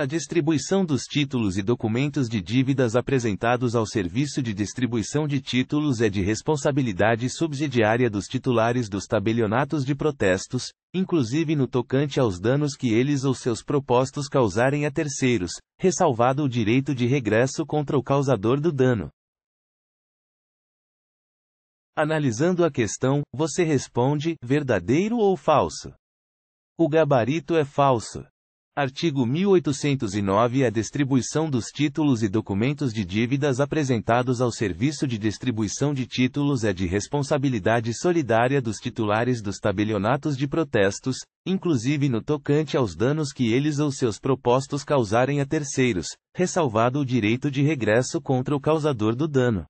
A distribuição dos títulos e documentos de dívidas apresentados ao Serviço de Distribuição de Títulos é de responsabilidade subsidiária dos titulares dos tabelionatos de protestos, inclusive no tocante aos danos que eles ou seus propostos causarem a terceiros, ressalvado o direito de regresso contra o causador do dano. Analisando a questão, você responde: verdadeiro ou falso? O gabarito é falso. Artigo 1809 A distribuição dos títulos e documentos de dívidas apresentados ao Serviço de Distribuição de Títulos é de responsabilidade solidária dos titulares dos tabelionatos de protestos, inclusive no tocante aos danos que eles ou seus propostos causarem a terceiros, ressalvado o direito de regresso contra o causador do dano.